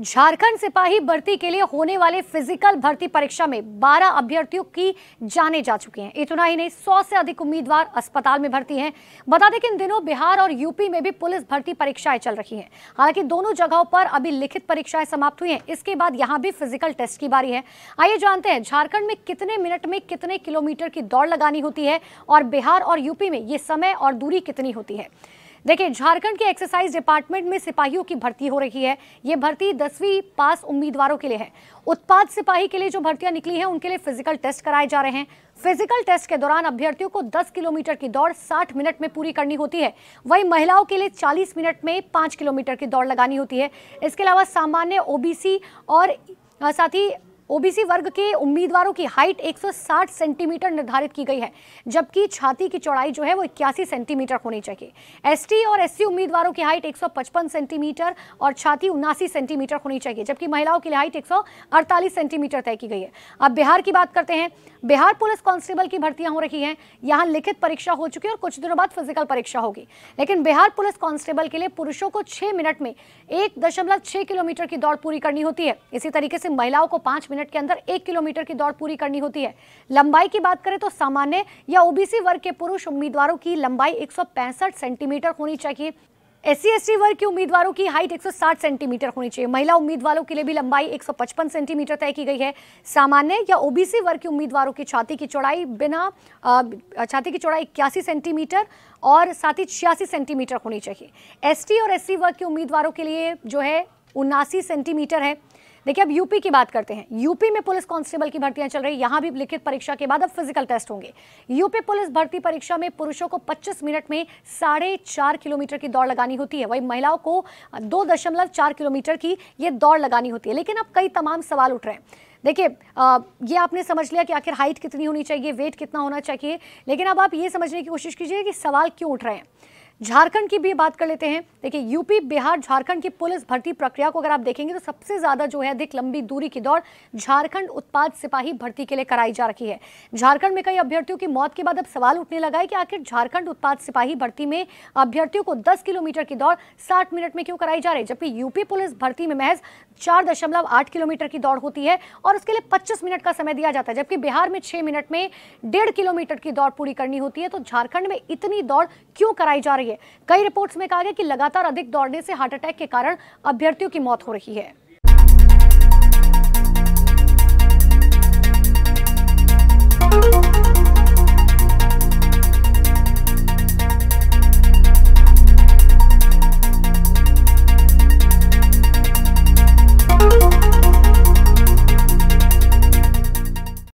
झारखंड सिपाही भर्ती के लिए होने वाले फिजिकल भर्ती परीक्षा में 12 अभ्यर्थियों की जाने जा चुके हैं इतना ही नहीं 100 से अधिक उम्मीदवार अस्पताल में भर्ती हैं बता दें कि इन दिनों बिहार और यूपी में भी पुलिस भर्ती परीक्षाएं चल रही हैं हालांकि दोनों जगहों पर अभी लिखित परीक्षाएं समाप्त हुई हैं इसके बाद यहाँ भी फिजिकल टेस्ट की बारी है आइए जानते हैं झारखंड में कितने मिनट में कितने किलोमीटर की दौड़ लगानी होती है और बिहार और यूपी में ये समय और दूरी कितनी होती है देखिए झारखंड के एक्सरसाइज डिपार्टमेंट में सिपाहियों की भर्ती हो रही है ये भर्ती दसवीं पास उम्मीदवारों के लिए है उत्पाद सिपाही के लिए जो भर्तियां निकली हैं उनके लिए फिजिकल टेस्ट कराए जा रहे हैं फिजिकल टेस्ट के दौरान अभ्यर्थियों को 10 किलोमीटर की दौड़ 60 मिनट में पूरी करनी होती है वहीं महिलाओं के लिए 40 मिनट में 5 किलोमीटर की दौड़ लगानी होती है इसके अलावा सामान्य ओबीसी और साथ ही ओबीसी वर्ग के उम्मीदवारों की हाइट 160 सेंटीमीटर निर्धारित की गई है जबकि छाती की चौड़ाई जो है वो इक्यासी सेंटीमीटर होनी चाहिए एसटी और एससी उम्मीदवारों की हाइट 155 सेंटीमीटर और छाती उनासी सेंटीमीटर होनी चाहिए जबकि महिलाओं की हाइट 148 सेंटीमीटर तय की गई है अब बिहार की बात करते हैं बिहार पुलिस कांस्टेबल की भर्तियां हो रही हैं यहाँ लिखित परीक्षा हो चुकी है और कुछ दिनों बाद फिजिकल परीक्षा होगी लेकिन बिहार पुलिस कांस्टेबल के लिए पुरुषों को छह मिनट में एक किलोमीटर की दौड़ पूरी करनी होती है इसी तरीके से महिलाओं को पांच मिनट के अंदर एक किलोमीटर की दौड़ पूरी करनी होती है लंबाई की बात करें तो सामान्य या ओबीसी वर्ग के पुरुष उम्मीदवारों की लंबाई एक सेंटीमीटर होनी चाहिए एस सी वर्ग के उम्मीदवारों की हाइट 160 सेंटीमीटर होनी चाहिए महिला उम्मीदवारों के लिए भी लंबाई 155 सेंटीमीटर तय की गई है सामान्य या ओबीसी वर्ग के उम्मीदवारों की छाती की चौड़ाई बिना छाती की चौड़ाई इक्यासी सेंटीमीटर और साथ ही छियासी सेंटीमीटर होनी चाहिए एसटी और एससी वर्ग के उम्मीदवारों के लिए जो है उन्नासी सेंटीमीटर है देखिए अब यूपी की बात करते हैं यूपी में पुलिस कांस्टेबल की भर्तियां चल रही यहां भी लिखित परीक्षा के बाद अब फिजिकल टेस्ट होंगे यूपी पुलिस भर्ती परीक्षा में पुरुषों को पच्चीस मिनट में साढ़े चार किलोमीटर की दौड़ लगानी होती है वही महिलाओं को दो दशमलव चार किलोमीटर की ये दौड़ लगानी होती है लेकिन अब कई तमाम सवाल उठ रहे हैं देखिए ये आपने समझ लिया कि आखिर हाइट कितनी होनी चाहिए वेट कितना होना चाहिए लेकिन अब आप ये समझने की कोशिश कीजिए कि सवाल क्यों उठ रहे हैं झारखंड की भी बात कर लेते हैं देखिए यूपी बिहार झारखंड की पुलिस भर्ती प्रक्रिया को अगर आप देखेंगे तो सबसे ज्यादा जो है अधिक लंबी दूरी की दौड़ झारखंड उत्पाद सिपाही भर्ती के लिए कराई जा रही है झारखंड में कई अभ्यर्थियों की मौत के बाद अब सवाल उठने लगा है कि आखिर झारखंड उत्पाद सिपाही भर्ती में अभ्यर्थियों को दस किलोमीटर की दौड़ साठ मिनट में क्यों कराई जा रही है जबकि यूपी पुलिस भर्ती में महज चार दशमलव आठ किलोमीटर की दौड़ होती है और उसके लिए पच्चीस मिनट का समय दिया जाता है जबकि बिहार में छह मिनट में डेढ़ किलोमीटर की दौड़ पूरी करनी होती है तो झारखंड में इतनी दौड़ क्यों कराई जा रही है कई रिपोर्ट्स में कहा गया कि लगातार अधिक दौड़ने से हार्ट अटैक के कारण अभ्यर्थियों की मौत हो रही है